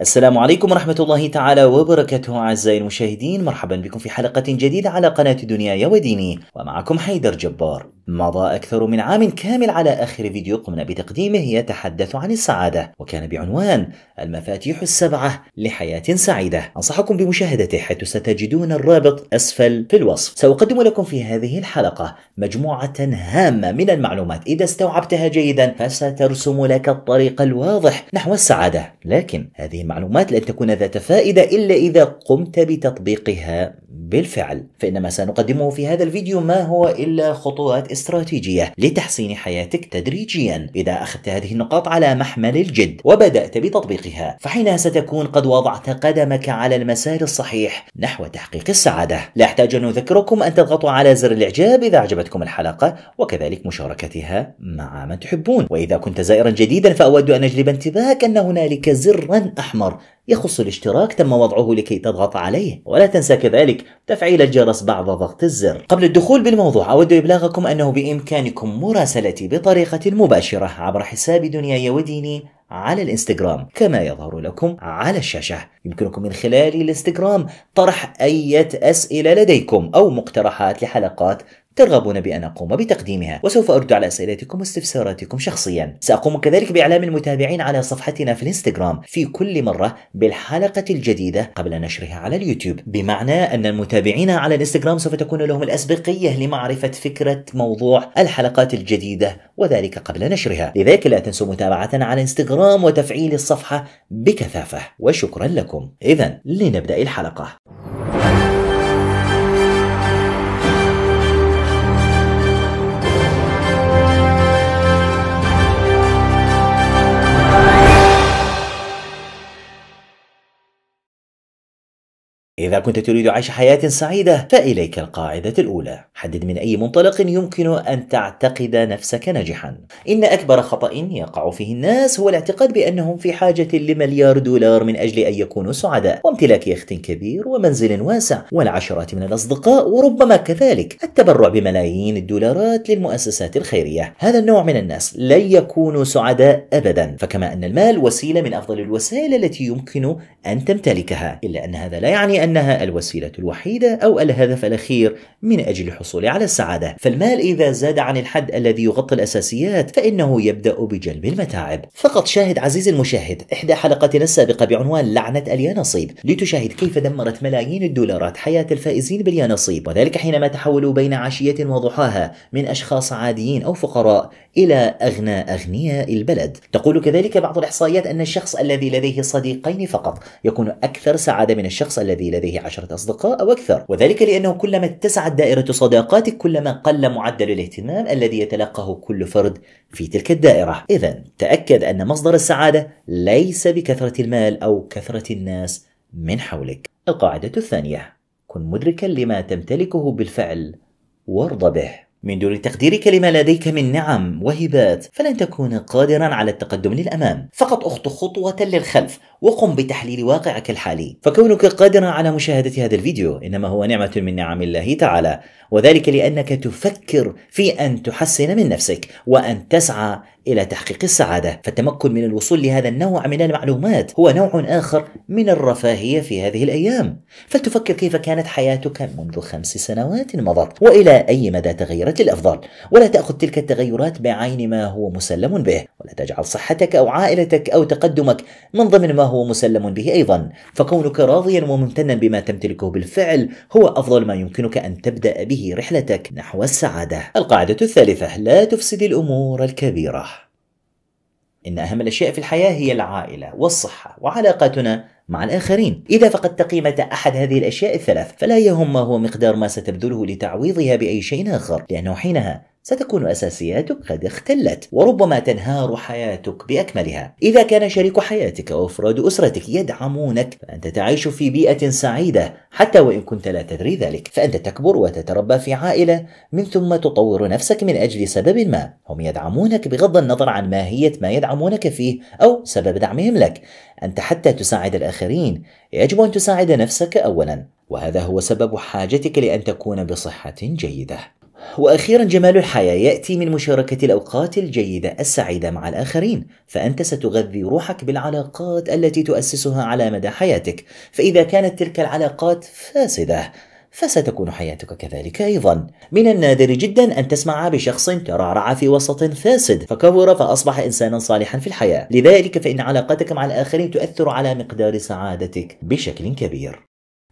السلام عليكم ورحمة الله تعالى وبركاته أعزائي المشاهدين مرحبا بكم في حلقة جديدة على قناة دنياي وديني ومعكم حيدر جبار مضى أكثر من عام كامل على آخر فيديو قمنا بتقديمه يتحدث عن السعادة وكان بعنوان المفاتيح السبعة لحياة سعيدة أنصحكم بمشاهدته حيث ستجدون الرابط أسفل في الوصف سأقدم لكم في هذه الحلقة مجموعة هامة من المعلومات إذا استوعبتها جيدا فسترسم لك الطريق الواضح نحو السعادة لكن هذه هذه المعلومات لن تكون ذات فائدة إلا إذا قمت بتطبيقها بالفعل فإن ما سنقدمه في هذا الفيديو ما هو إلا خطوات استراتيجية لتحسين حياتك تدريجيا إذا أخذت هذه النقاط على محمل الجد وبدأت بتطبيقها فحينها ستكون قد وضعت قدمك على المسار الصحيح نحو تحقيق السعادة لا أحتاج أن أذكركم أن تضغطوا على زر الإعجاب إذا أعجبتكم الحلقة وكذلك مشاركتها مع من تحبون وإذا كنت زائرا جديدا فأود أن أجلب انتباهك أن هنالك زرا أحمر الأحمر يخص الاشتراك تم وضعه لكي تضغط عليه ولا تنسى كذلك تفعيل الجرس بعد ضغط الزر قبل الدخول بالموضوع أود إبلاغكم أنه بإمكانكم مراسلتي بطريقة مباشرة عبر حساب دنيا وديني على الانستغرام كما يظهر لكم على الشاشة يمكنكم من خلال الانستغرام طرح أي أسئلة لديكم أو مقترحات لحلقات ترغبون بأن أقوم بتقديمها وسوف أرد على أسئلتكم واستفساراتكم شخصيا سأقوم كذلك بإعلام المتابعين على صفحتنا في الانستغرام في كل مرة بالحلقة الجديدة قبل نشرها على اليوتيوب بمعنى أن المتابعين على الانستغرام سوف تكون لهم الأسبقية لمعرفة فكرة موضوع الحلقات الجديدة وذلك قبل نشرها لذلك لا تنسوا متابعتنا على الانستغرام وتفعيل الصفحة بكثافة وشكرا لكم إذا لنبدأ الحلقة إذا كنت تريد عيش حياة سعيدة فإليك القاعدة الأولى حدد من أي منطلق يمكن أن تعتقد نفسك ناجحا إن أكبر خطأ يقع فيه الناس هو الاعتقاد بأنهم في حاجة لمليار دولار من أجل أن يكونوا سعداء وامتلاك يخت كبير ومنزل واسع والعشرات من الأصدقاء وربما كذلك التبرع بملايين الدولارات للمؤسسات الخيرية هذا النوع من الناس لن يكونوا سعداء أبدا فكما أن المال وسيلة من أفضل الوسائل التي يمكن أن تمتلكها إلا أن هذا لا يعني أن أنها الوسيلة الوحيدة أو الهدف الأخير من أجل الحصول على السعادة فالمال إذا زاد عن الحد الذي يغطي الأساسيات فإنه يبدأ بجلب المتاعب فقط شاهد عزيزي المشاهد إحدى حلقاتنا السابقة بعنوان لعنة اليانصيب لتشاهد كيف دمرت ملايين الدولارات حياة الفائزين باليانصيب وذلك حينما تحولوا بين عشية وضحاها من أشخاص عاديين أو فقراء إلى أغنى أغنياء البلد تقول كذلك بعض الإحصائيات أن الشخص الذي لديه صديقين فقط يكون أكثر سعادة من الشخص الذي لديه لديه عشرة أصدقاء أو أكثر وذلك لأنه كلما اتسعت دائرة صداقاتك كلما قل معدل الاهتمام الذي يتلقاه كل فرد في تلك الدائرة إذا تأكد أن مصدر السعادة ليس بكثرة المال أو كثرة الناس من حولك القاعدة الثانية كن مدركا لما تمتلكه بالفعل وارض به من دون تقديرك لما لديك من نعم وهبات فلن تكون قادرا على التقدم للامام فقط اخطو خطوه للخلف وقم بتحليل واقعك الحالي فكونك قادرا على مشاهده هذا الفيديو انما هو نعمه من نعم الله تعالى وذلك لانك تفكر في ان تحسن من نفسك وان تسعى إلى تحقيق السعادة فالتمكن من الوصول لهذا النوع من المعلومات هو نوع آخر من الرفاهية في هذه الأيام فلتفكر كيف كانت حياتك منذ خمس سنوات مضت وإلى أي مدى تغيرت للأفضل ولا تأخذ تلك التغيرات بعين ما هو مسلم به ولا تجعل صحتك أو عائلتك أو تقدمك من ضمن ما هو مسلم به أيضا فكونك راضيا وممتنا بما تمتلكه بالفعل هو أفضل ما يمكنك أن تبدأ به رحلتك نحو السعادة القاعدة الثالثة لا تفسد الأمور الكبيرة إن أهم الأشياء في الحياة هي العائلة والصحة وعلاقاتنا مع الآخرين إذا فقدت قيمة أحد هذه الأشياء الثلاث فلا يهم ما هو مقدار ما ستبذله لتعويضها بأي شيء آخر لأنه حينها ستكون أساسياتك قد اختلت وربما تنهار حياتك بأكملها إذا كان شريك حياتك وأفراد أسرتك يدعمونك فأنت تعيش في بيئة سعيدة حتى وإن كنت لا تدري ذلك فأنت تكبر وتتربى في عائلة من ثم تطور نفسك من أجل سبب ما هم يدعمونك بغض النظر عن ماهية ما يدعمونك فيه أو سبب دعمهم لك أنت حتى تساعد الآخرين يجب أن تساعد نفسك أولا وهذا هو سبب حاجتك لأن تكون بصحة جيدة واخيرا جمال الحياه ياتي من مشاركه الاوقات الجيده السعيده مع الاخرين فانت ستغذي روحك بالعلاقات التي تؤسسها على مدى حياتك فاذا كانت تلك العلاقات فاسده فستكون حياتك كذلك أيضا من النادر جدا أن تسمع بشخص ترعرع في وسط فاسد فكبر فأصبح إنسانا صالحا في الحياة لذلك فإن علاقتك مع الآخرين تؤثر على مقدار سعادتك بشكل كبير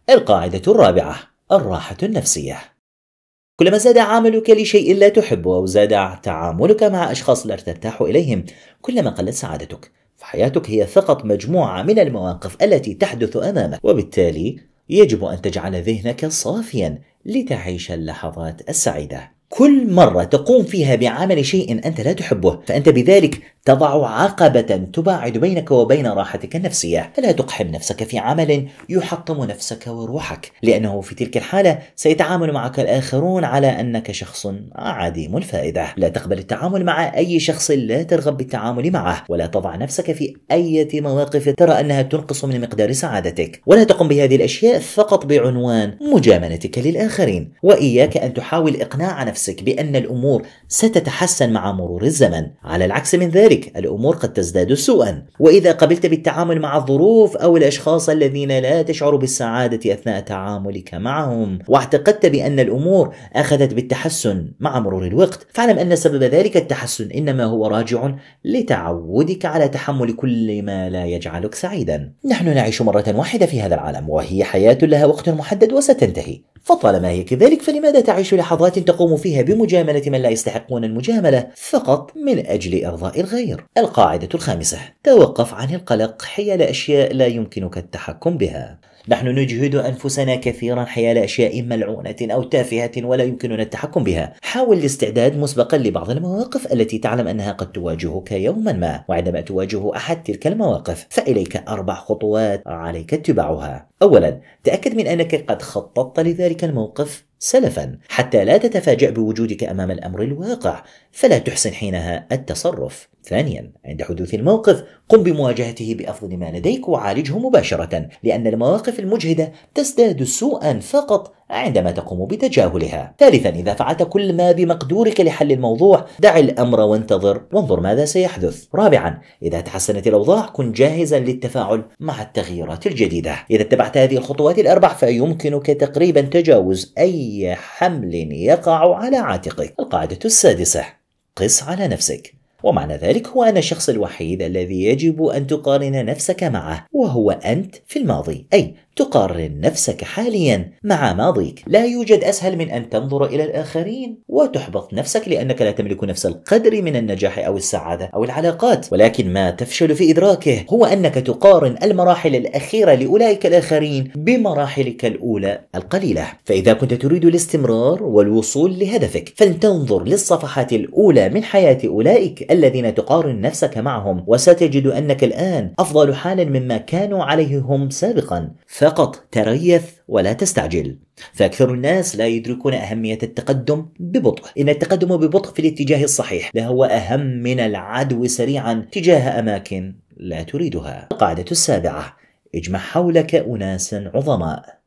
القاعدة الرابعة الراحة النفسية كلما زاد عملك لشيء لا تحبه أو زاد تعاملك مع أشخاص لا ترتاح إليهم كلما قلت سعادتك فحياتك هي فقط مجموعة من المواقف التي تحدث أمامك وبالتالي يجب أن تجعل ذهنك صافيا لتعيش اللحظات السعيدة كل مرة تقوم فيها بعمل شيء أنت لا تحبه فأنت بذلك تضع عقبة تباعد بينك وبين راحتك النفسية فلا تقحم نفسك في عمل يحطم نفسك وروحك لأنه في تلك الحالة سيتعامل معك الآخرون على أنك شخص عديم الفائدة لا تقبل التعامل مع أي شخص لا ترغب بالتعامل معه ولا تضع نفسك في أي مواقف ترى أنها تنقص من مقدار سعادتك ولا تقم بهذه الأشياء فقط بعنوان مجاملتك للآخرين وإياك أن تحاول إقناع نفسك بأن الأمور ستتحسن مع مرور الزمن على العكس من ذلك ذلك الأمور قد تزداد سوءا وإذا قبلت بالتعامل مع الظروف أو الأشخاص الذين لا تشعر بالسعادة أثناء تعاملك معهم واعتقدت بأن الأمور أخذت بالتحسن مع مرور الوقت فاعلم أن سبب ذلك التحسن إنما هو راجع لتعودك على تحمل كل ما لا يجعلك سعيدا نحن نعيش مرة واحدة في هذا العالم وهي حياة لها وقت محدد وستنتهي فطالما هي كذلك فلماذا تعيش لحظات تقوم فيها بمجاملة من لا يستحقون المجاملة فقط من أجل إرضاء الغير؟ القاعدة الخامسة: توقف عن القلق حيال أشياء لا يمكنك التحكم بها. نحن نجهد أنفسنا كثيرا حيال أشياء ملعونة أو تافهة ولا يمكننا التحكم بها حاول الاستعداد مسبقا لبعض المواقف التي تعلم أنها قد تواجهك يوما ما وعندما تواجه أحد تلك المواقف فإليك أربع خطوات عليك اتباعها أولا تأكد من أنك قد خططت لذلك الموقف سلفا حتى لا تتفاجأ بوجودك أمام الأمر الواقع فلا تحسن حينها التصرف ثانيا عند حدوث الموقف قم بمواجهته بأفضل ما لديك وعالجه مباشرة لأن المواقف المجهدة تزداد سوءا فقط عندما تقوم بتجاهلها ثالثا إذا فعلت كل ما بمقدورك لحل الموضوع دع الأمر وانتظر وانظر ماذا سيحدث رابعا إذا تحسنت الأوضاع كن جاهزا للتفاعل مع التغييرات الجديدة إذا اتبعت هذه الخطوات الأربع فيمكنك تقريبا تجاوز أي حمل يقع على عاتقك القاعدة السادسة قس على نفسك ومعنى ذلك هو أن الشخص الوحيد الذي يجب أن تقارن نفسك معه وهو أنت في الماضي أي تقارن نفسك حاليا مع ماضيك لا يوجد أسهل من أن تنظر إلى الآخرين وتحبط نفسك لأنك لا تملك نفس القدر من النجاح أو السعادة أو العلاقات ولكن ما تفشل في إدراكه هو أنك تقارن المراحل الأخيرة لأولئك الآخرين بمراحلك الأولى القليلة فإذا كنت تريد الاستمرار والوصول لهدفك فلتنظر للصفحات الأولى من حياة أولئك الذين تقارن نفسك معهم وستجد أنك الآن أفضل حالا مما كانوا عليه هم سابقا فقط تريث ولا تستعجل فأكثر الناس لا يدركون أهمية التقدم ببطء إن التقدم ببطء في الاتجاه الصحيح لهو أهم من العدو سريعا تجاه أماكن لا تريدها القاعدة السابعة اجمع حولك أناسا عظماء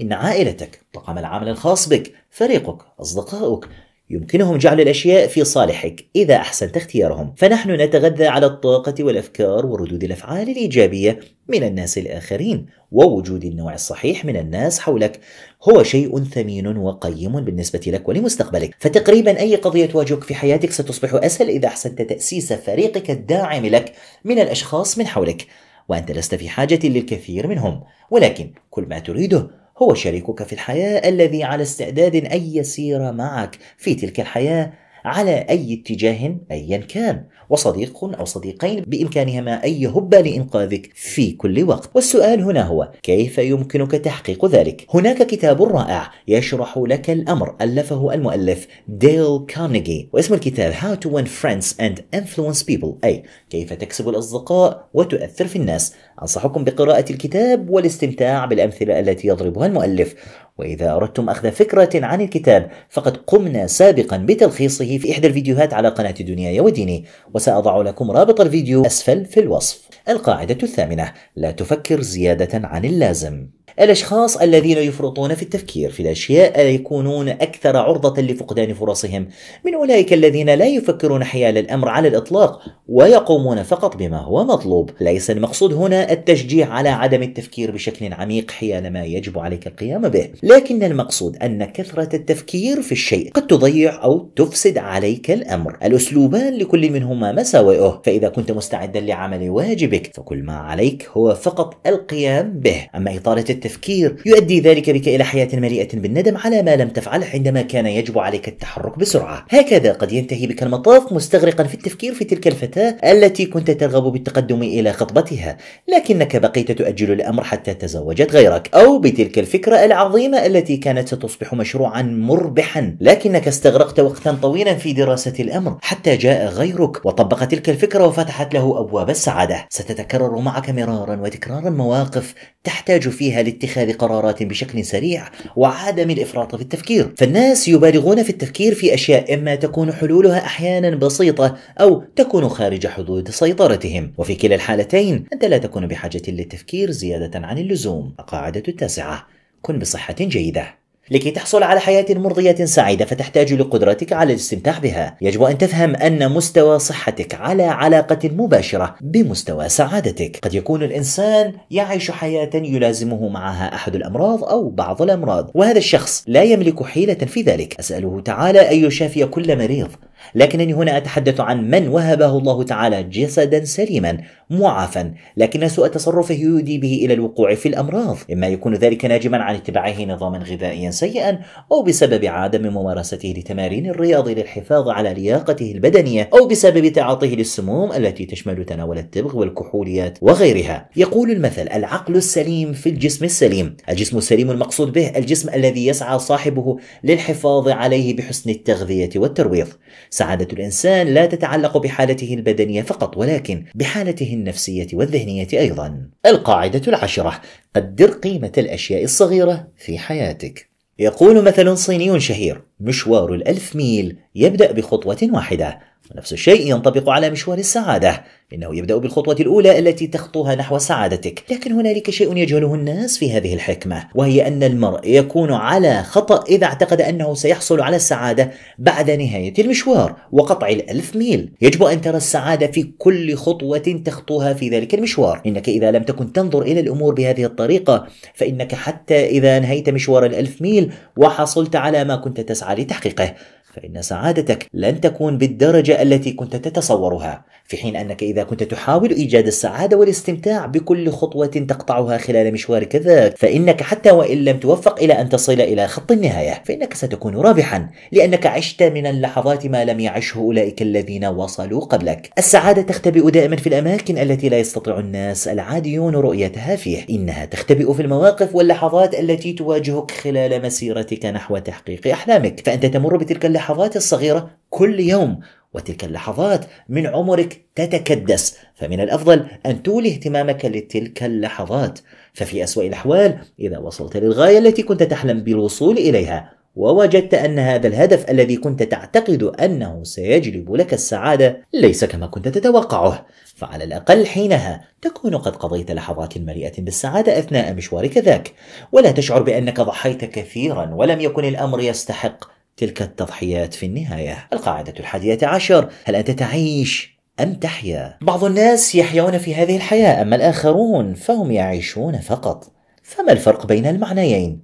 إن عائلتك طقم العمل الخاص بك فريقك أصدقائك يمكنهم جعل الأشياء في صالحك إذا أحسنت اختيارهم فنحن نتغذى على الطاقة والأفكار وردود الأفعال الإيجابية من الناس الآخرين ووجود النوع الصحيح من الناس حولك هو شيء ثمين وقيم بالنسبة لك ولمستقبلك فتقريبا أي قضية تواجهك في حياتك ستصبح أسهل إذا أحسنت تأسيس فريقك الداعم لك من الأشخاص من حولك وأنت لست في حاجة للكثير منهم ولكن كل ما تريده هو شريكك في الحياة الذي على استعداد أن يسير معك في تلك الحياة على أي اتجاه أيا كان وصديق أو صديقين بإمكانهما أن يهبا لإنقاذك في كل وقت والسؤال هنا هو كيف يمكنك تحقيق ذلك؟ هناك كتاب رائع يشرح لك الأمر ألفه المؤلف ديل كارنيجي واسم الكتاب How to Win Friends and Influence People أي كيف تكسب الأصدقاء وتؤثر في الناس أنصحكم بقراءة الكتاب والاستمتاع بالأمثلة التي يضربها المؤلف وإذا أردتم أخذ فكرة عن الكتاب فقد قمنا سابقا بتلخيصه في إحدى الفيديوهات على قناة دنيا وديني وسأضع لكم رابط الفيديو أسفل في الوصف القاعدة الثامنة لا تفكر زيادة عن اللازم الأشخاص الذين يفرطون في التفكير في الأشياء يكونون أكثر عرضة لفقدان فرصهم من أولئك الذين لا يفكرون حيال الأمر على الإطلاق ويقومون فقط بما هو مطلوب ليس المقصود هنا التشجيع على عدم التفكير بشكل عميق حيال ما يجب عليك القيام به لكن المقصود أن كثرة التفكير في الشيء قد تضيع أو تفسد عليك الأمر الأسلوبان لكل منهما مساوئه فإذا كنت مستعدا لعمل واجبك فكل ما عليك هو فقط القيام به أما إطالة التفكير التفكير يؤدي ذلك بك إلى حياة مليئة بالندم على ما لم تفعله عندما كان يجب عليك التحرك بسرعة هكذا قد ينتهي بك المطاف مستغرقا في التفكير في تلك الفتاة التي كنت ترغب بالتقدم إلى خطبتها لكنك بقيت تؤجل الأمر حتى تزوجت غيرك أو بتلك الفكرة العظيمة التي كانت ستصبح مشروعا مربحا لكنك استغرقت وقتا طويلا في دراسة الأمر حتى جاء غيرك وطبق تلك الفكرة وفتحت له أبواب السعادة ستتكرر معك مرارا وتكرارا مواقف تحتاج فيها لاتخاذ قرارات بشكل سريع وعدم الافراط في التفكير فالناس يبالغون في التفكير في اشياء اما تكون حلولها احيانا بسيطه او تكون خارج حدود سيطرتهم وفي كلا الحالتين انت لا تكون بحاجه للتفكير زياده عن اللزوم القاعده التاسعه كن بصحه جيده لكي تحصل على حياة مرضية سعيدة فتحتاج لقدرتك على الاستمتاع بها يجب أن تفهم أن مستوى صحتك على علاقة مباشرة بمستوى سعادتك قد يكون الإنسان يعيش حياة يلازمه معها أحد الأمراض أو بعض الأمراض وهذا الشخص لا يملك حيلة في ذلك أسأله تعالى أن يشافي كل مريض لكنني هنا أتحدث عن من وهبه الله تعالى جسدا سليما معافا لكن سوء تصرفه يؤدي به إلى الوقوع في الأمراض إما يكون ذلك ناجما عن اتباعه نظاما غذائيا سيئا أو بسبب عدم ممارسته لتمارين الرياض للحفاظ على لياقته البدنية أو بسبب تعاطيه للسموم التي تشمل تناول التبغ والكحوليات وغيرها يقول المثل العقل السليم في الجسم السليم الجسم السليم المقصود به الجسم الذي يسعى صاحبه للحفاظ عليه بحسن التغذية والترويض سعادة الإنسان لا تتعلق بحالته البدنية فقط ولكن بحالته النفسية والذهنية أيضا. القاعدة العشرة: قدر قيمة الأشياء الصغيرة في حياتك. يقول مثل صيني شهير: مشوار الألف ميل يبدأ بخطوة واحدة، ونفس الشيء ينطبق على مشوار السعادة إنه يبدأ بالخطوة الأولى التي تخطوها نحو سعادتك لكن هنالك شيء يجهله الناس في هذه الحكمة وهي أن المرء يكون على خطأ إذا اعتقد أنه سيحصل على السعادة بعد نهاية المشوار وقطع الألف ميل يجب أن ترى السعادة في كل خطوة تخطوها في ذلك المشوار إنك إذا لم تكن تنظر إلى الأمور بهذه الطريقة فإنك حتى إذا نهيت مشوار الألف ميل وحصلت على ما كنت تسعى لتحقيقه فإن سعادتك لن تكون بالدرجة التي كنت تتصورها، في حين أنك إذا كنت تحاول إيجاد السعادة والاستمتاع بكل خطوة تقطعها خلال مشوارك ذاك، فإنك حتى وإن لم توفق إلى أن تصل إلى خط النهاية، فإنك ستكون رابحا، لأنك عشت من اللحظات ما لم يعشه أولئك الذين وصلوا قبلك. السعادة تختبئ دائما في الأماكن التي لا يستطيع الناس العاديون رؤيتها فيه، إنها تختبئ في المواقف واللحظات التي تواجهك خلال مسيرتك نحو تحقيق أحلامك، فأنت تمر بتلك اللحظات اللحظات الصغيرة كل يوم وتلك اللحظات من عمرك تتكدس فمن الافضل ان تولي اهتمامك لتلك اللحظات ففي اسوا الاحوال اذا وصلت للغايه التي كنت تحلم بالوصول اليها ووجدت ان هذا الهدف الذي كنت تعتقد انه سيجلب لك السعاده ليس كما كنت تتوقعه فعلى الاقل حينها تكون قد قضيت لحظات مليئه بالسعاده اثناء مشوارك ذاك ولا تشعر بانك ضحيت كثيرا ولم يكن الامر يستحق تلك التضحيات في النهاية القاعدة الحادية عشر هل أنت تعيش أم تحيا؟ بعض الناس يحيون في هذه الحياة أما الآخرون فهم يعيشون فقط فما الفرق بين المعنيين؟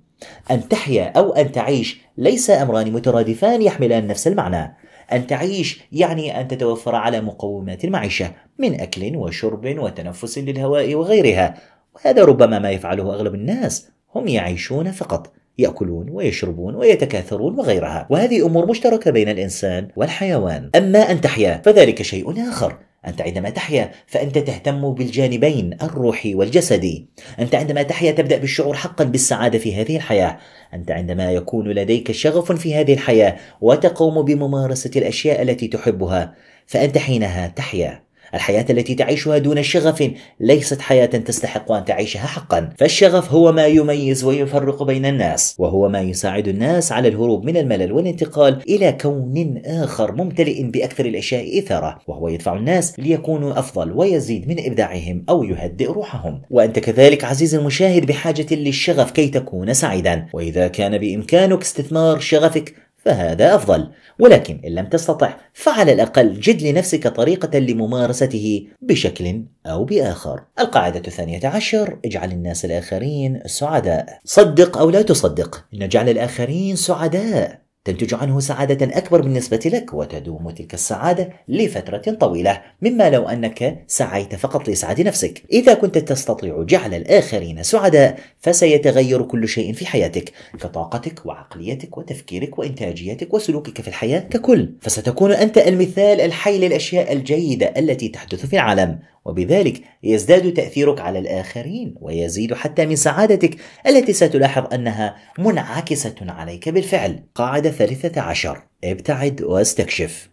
أن تحيا أو أن تعيش ليس أمران مترادفان يحملان نفس المعنى أن تعيش يعني أن تتوفر على مقومات المعيشة من أكل وشرب وتنفس للهواء وغيرها وهذا ربما ما يفعله أغلب الناس هم يعيشون فقط يأكلون ويشربون ويتكاثرون وغيرها وهذه أمور مشتركة بين الإنسان والحيوان أما أن تحيا فذلك شيء آخر أنت عندما تحيا فأنت تهتم بالجانبين الروحي والجسدي أنت عندما تحيا تبدأ بالشعور حقا بالسعادة في هذه الحياة أنت عندما يكون لديك شغف في هذه الحياة وتقوم بممارسة الأشياء التي تحبها فأنت حينها تحيا الحياة التي تعيشها دون شغف ليست حياة تستحق أن تعيشها حقا فالشغف هو ما يميز ويفرق بين الناس وهو ما يساعد الناس على الهروب من الملل والانتقال إلى كون آخر ممتلئ بأكثر الأشياء إثارة وهو يدفع الناس ليكونوا أفضل ويزيد من إبداعهم أو يهدئ روحهم وأنت كذلك عزيزي المشاهد بحاجة للشغف كي تكون سعيدا وإذا كان بإمكانك استثمار شغفك فهذا أفضل ولكن إن لم تستطع فعلى الأقل جد لنفسك طريقة لممارسته بشكل أو بآخر القاعدة الثانية عشر اجعل الناس الآخرين سعداء صدق أو لا تصدق نجعل الآخرين سعداء تنتج عنه سعادة أكبر بالنسبة لك وتدوم تلك السعادة لفترة طويلة مما لو أنك سعيت فقط لإسعاد نفسك إذا كنت تستطيع جعل الآخرين سعداء فسيتغير كل شيء في حياتك كطاقتك وعقليتك وتفكيرك وإنتاجيتك وسلوكك في الحياة ككل فستكون أنت المثال الحي للأشياء الجيدة التي تحدث في العالم وبذلك يزداد تأثيرك على الآخرين ويزيد حتى من سعادتك التي ستلاحظ أنها منعكسة عليك بالفعل قاعدة ثالثة عشر ابتعد واستكشف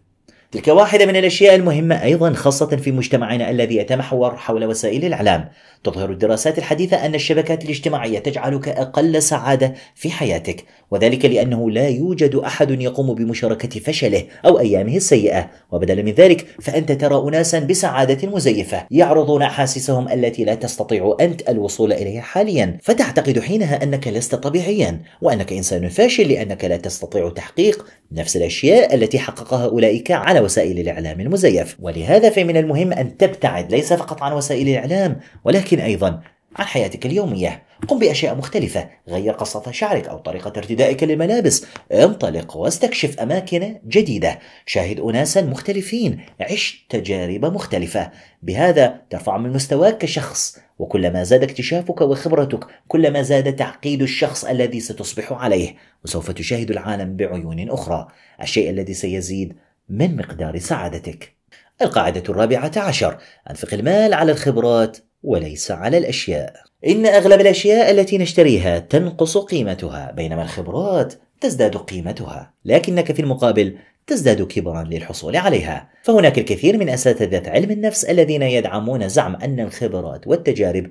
تلك واحدة من الأشياء المهمة أيضا خاصة في مجتمعنا الذي يتمحور حول وسائل الإعلام. تظهر الدراسات الحديثة أن الشبكات الاجتماعية تجعلك أقل سعادة في حياتك، وذلك لأنه لا يوجد أحد يقوم بمشاركة فشله أو أيامه السيئة، وبدلا من ذلك فأنت ترى أناسا بسعادة مزيفة يعرضون أحاسيسهم التي لا تستطيع أنت الوصول إليها حاليا، فتعتقد حينها أنك لست طبيعيا، وأنك إنسان فاشل لأنك لا تستطيع تحقيق نفس الأشياء التي حققها أولئك على وسائل الإعلام المزيف ولهذا فمن المهم أن تبتعد ليس فقط عن وسائل الإعلام ولكن أيضا عن حياتك اليومية قم بأشياء مختلفة غير قصة شعرك أو طريقة ارتدائك للملابس انطلق واستكشف أماكن جديدة شاهد أناسا مختلفين عش تجارب مختلفة بهذا ترفع من مستواك كشخص وكلما زاد اكتشافك وخبرتك كلما زاد تعقيد الشخص الذي ستصبح عليه وسوف تشاهد العالم بعيون أخرى الشيء الذي سيزيد من مقدار سعادتك. القاعدة الرابعة عشر: أنفق المال على الخبرات وليس على الأشياء. إن أغلب الأشياء التي نشتريها تنقص قيمتها، بينما الخبرات تزداد قيمتها، لكنك في المقابل تزداد كبرا للحصول عليها فهناك الكثير من اساتذه علم النفس الذين يدعمون زعم ان الخبرات والتجارب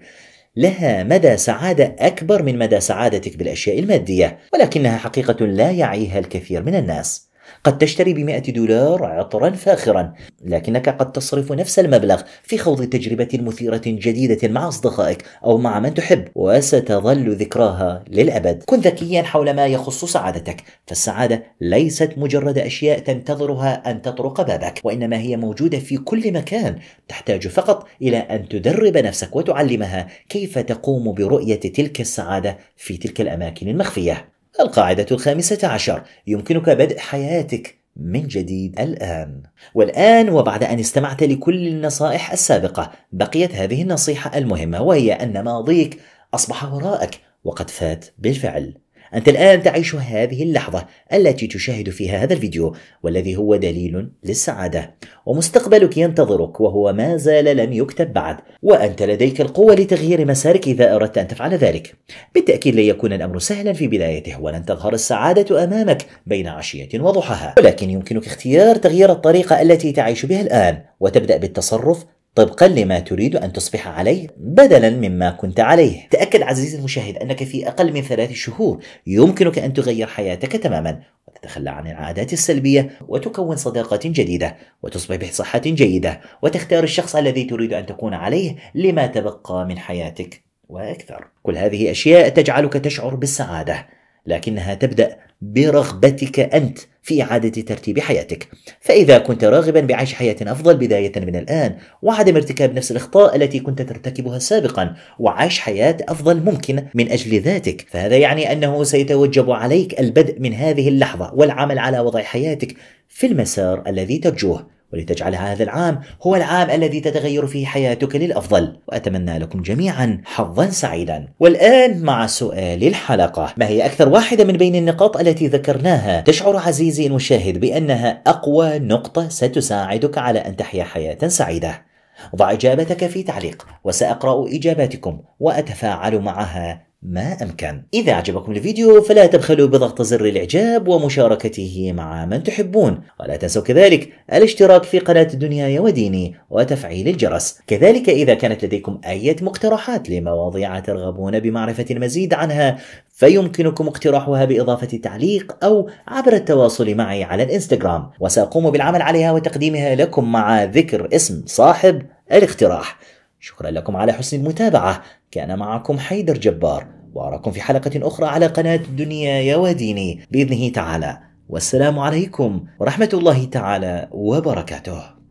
لها مدى سعاده اكبر من مدى سعادتك بالاشياء الماديه ولكنها حقيقه لا يعيها الكثير من الناس قد تشتري بمئة دولار عطرا فاخرا لكنك قد تصرف نفس المبلغ في خوض تجربة مثيرة جديدة مع أصدقائك أو مع من تحب وستظل ذكراها للأبد كن ذكيا حول ما يخص سعادتك فالسعادة ليست مجرد أشياء تنتظرها أن تطرق بابك وإنما هي موجودة في كل مكان تحتاج فقط إلى أن تدرب نفسك وتعلمها كيف تقوم برؤية تلك السعادة في تلك الأماكن المخفية القاعدة الخامسة عشر يمكنك بدء حياتك من جديد الآن. والآن وبعد أن استمعت لكل النصائح السابقة، بقيت هذه النصيحة المهمة وهي أن ماضيك أصبح وراءك وقد فات بالفعل. أنت الآن تعيش هذه اللحظة التي تشاهد فيها هذا الفيديو والذي هو دليل للسعادة ومستقبلك ينتظرك وهو ما زال لم يكتب بعد وأنت لديك القوة لتغيير مسارك إذا أردت أن تفعل ذلك بالتأكيد لن يكون الأمر سهلا في بدايته ولن تظهر السعادة أمامك بين عشية وضحاها ولكن يمكنك اختيار تغيير الطريقة التي تعيش بها الآن وتبدأ بالتصرف طبقا لما تريد أن تصبح عليه بدلا مما كنت عليه تأكد عزيزي المشاهد أنك في أقل من ثلاث شهور يمكنك أن تغير حياتك تماما وتتخلى عن العادات السلبية وتكون صداقات جديدة وتصبح بصحة جيدة وتختار الشخص الذي تريد أن تكون عليه لما تبقى من حياتك وأكثر كل هذه أشياء تجعلك تشعر بالسعادة لكنها تبدأ برغبتك أنت في إعادة ترتيب حياتك فإذا كنت راغبا بعيش حياة أفضل بداية من الآن وعدم ارتكاب نفس الأخطاء التي كنت ترتكبها سابقا وعيش حياة أفضل ممكن من أجل ذاتك فهذا يعني أنه سيتوجب عليك البدء من هذه اللحظة والعمل على وضع حياتك في المسار الذي ترجوه ولتجعل هذا العام هو العام الذي تتغير فيه حياتك للأفضل وأتمنى لكم جميعا حظا سعيدا والآن مع سؤال الحلقة ما هي أكثر واحدة من بين النقاط التي ذكرناها تشعر عزيزي المشاهد بأنها أقوى نقطة ستساعدك على أن تحيا حياة سعيدة ضع إجابتك في تعليق وسأقرأ إجاباتكم وأتفاعل معها ما أمكن إذا أعجبكم الفيديو فلا تبخلوا بضغط زر الإعجاب ومشاركته مع من تحبون ولا تنسوا كذلك الاشتراك في قناة دنياي وديني وتفعيل الجرس كذلك إذا كانت لديكم أي مقترحات لمواضيع ترغبون بمعرفة المزيد عنها فيمكنكم اقتراحها بإضافة تعليق أو عبر التواصل معي على الإنستغرام وسأقوم بالعمل عليها وتقديمها لكم مع ذكر اسم صاحب الاقتراح شكرا لكم على حسن المتابعة كان معكم حيدر جبار وأراكم في حلقة أخرى على قناة يا وديني بإذنه تعالى والسلام عليكم ورحمة الله تعالى وبركاته